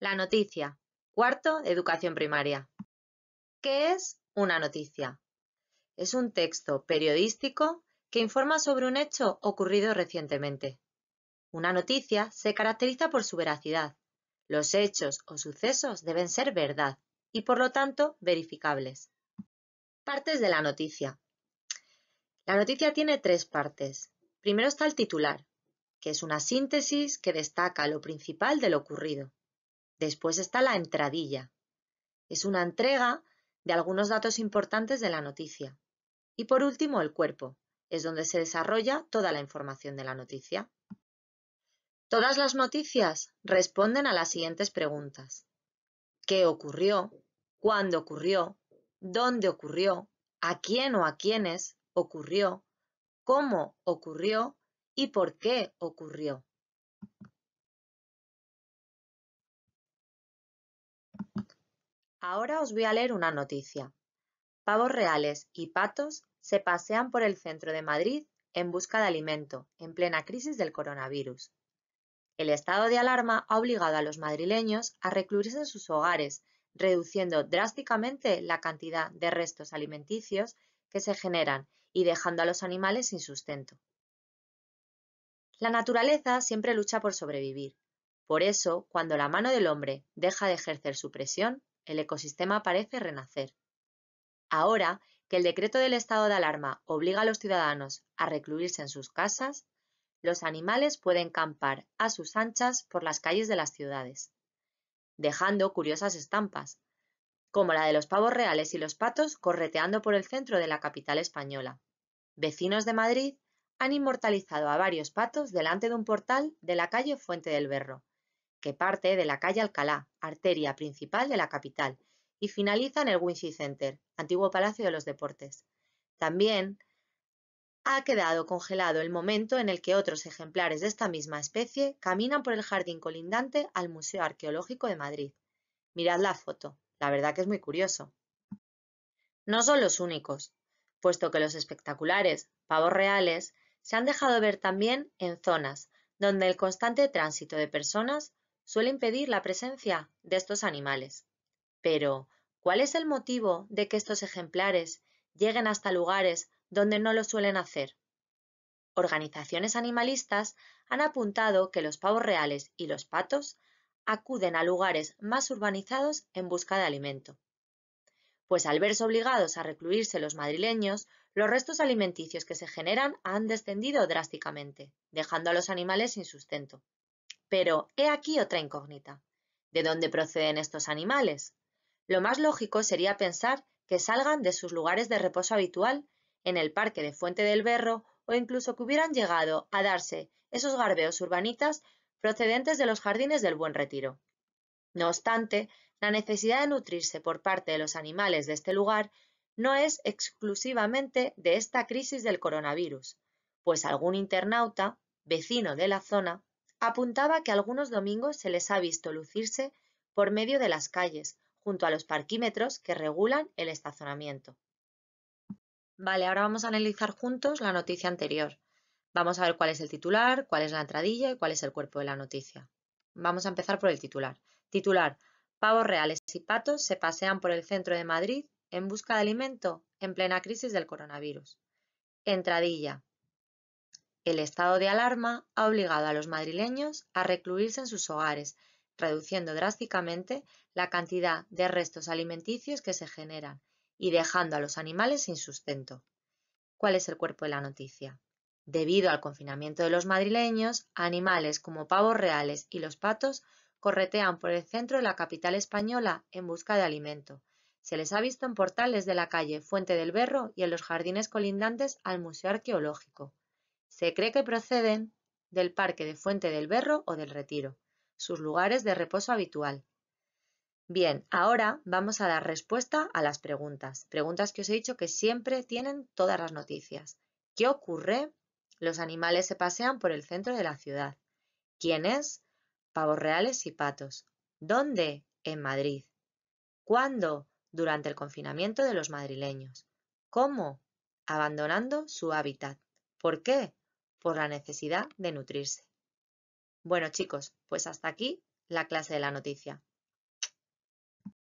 La noticia. Cuarto, educación primaria. ¿Qué es una noticia? Es un texto periodístico que informa sobre un hecho ocurrido recientemente. Una noticia se caracteriza por su veracidad. Los hechos o sucesos deben ser verdad y por lo tanto verificables. Partes de la noticia. La noticia tiene tres partes. Primero está el titular, que es una síntesis que destaca lo principal de lo ocurrido. Después está la entradilla. Es una entrega de algunos datos importantes de la noticia. Y por último, el cuerpo. Es donde se desarrolla toda la información de la noticia. Todas las noticias responden a las siguientes preguntas. ¿Qué ocurrió? ¿Cuándo ocurrió? ¿Dónde ocurrió? ¿A quién o a quiénes ocurrió? ¿Cómo ocurrió? ¿Y por qué ocurrió? Ahora os voy a leer una noticia. Pavos reales y patos se pasean por el centro de Madrid en busca de alimento, en plena crisis del coronavirus. El estado de alarma ha obligado a los madrileños a recluirse en sus hogares, reduciendo drásticamente la cantidad de restos alimenticios que se generan y dejando a los animales sin sustento. La naturaleza siempre lucha por sobrevivir. Por eso, cuando la mano del hombre deja de ejercer su presión, el ecosistema parece renacer. Ahora que el decreto del estado de alarma obliga a los ciudadanos a recluirse en sus casas, los animales pueden campar a sus anchas por las calles de las ciudades, dejando curiosas estampas, como la de los pavos reales y los patos correteando por el centro de la capital española. Vecinos de Madrid han inmortalizado a varios patos delante de un portal de la calle Fuente del Berro, que parte de la calle Alcalá, arteria principal de la capital, y finaliza en el Wincy Center, antiguo Palacio de los Deportes. También ha quedado congelado el momento en el que otros ejemplares de esta misma especie caminan por el jardín colindante al Museo Arqueológico de Madrid. Mirad la foto, la verdad que es muy curioso. No son los únicos, puesto que los espectaculares pavos reales se han dejado ver también en zonas donde el constante tránsito de personas suele impedir la presencia de estos animales. Pero, ¿cuál es el motivo de que estos ejemplares lleguen hasta lugares donde no lo suelen hacer? Organizaciones animalistas han apuntado que los pavos reales y los patos acuden a lugares más urbanizados en busca de alimento. Pues al verse obligados a recluirse los madrileños, los restos alimenticios que se generan han descendido drásticamente, dejando a los animales sin sustento. Pero he aquí otra incógnita. ¿De dónde proceden estos animales? Lo más lógico sería pensar que salgan de sus lugares de reposo habitual, en el parque de Fuente del Berro, o incluso que hubieran llegado a darse esos garbeos urbanitas procedentes de los jardines del Buen Retiro. No obstante, la necesidad de nutrirse por parte de los animales de este lugar no es exclusivamente de esta crisis del coronavirus, pues algún internauta, vecino de la zona, apuntaba que algunos domingos se les ha visto lucirse por medio de las calles, junto a los parquímetros que regulan el estacionamiento. Vale, ahora vamos a analizar juntos la noticia anterior. Vamos a ver cuál es el titular, cuál es la entradilla y cuál es el cuerpo de la noticia. Vamos a empezar por el titular. Titular, pavos reales y patos se pasean por el centro de Madrid en busca de alimento en plena crisis del coronavirus. Entradilla, el estado de alarma ha obligado a los madrileños a recluirse en sus hogares, reduciendo drásticamente la cantidad de restos alimenticios que se generan y dejando a los animales sin sustento. ¿Cuál es el cuerpo de la noticia? Debido al confinamiento de los madrileños, animales como pavos reales y los patos corretean por el centro de la capital española en busca de alimento. Se les ha visto en portales de la calle Fuente del Berro y en los jardines colindantes al Museo Arqueológico. Se cree que proceden del Parque de Fuente del Berro o del Retiro, sus lugares de reposo habitual. Bien, ahora vamos a dar respuesta a las preguntas. Preguntas que os he dicho que siempre tienen todas las noticias. ¿Qué ocurre? Los animales se pasean por el centro de la ciudad. ¿Quiénes? Pavos reales y patos. ¿Dónde? En Madrid. ¿Cuándo? Durante el confinamiento de los madrileños. ¿Cómo? Abandonando su hábitat. ¿Por qué? por la necesidad de nutrirse. Bueno chicos, pues hasta aquí la clase de la noticia.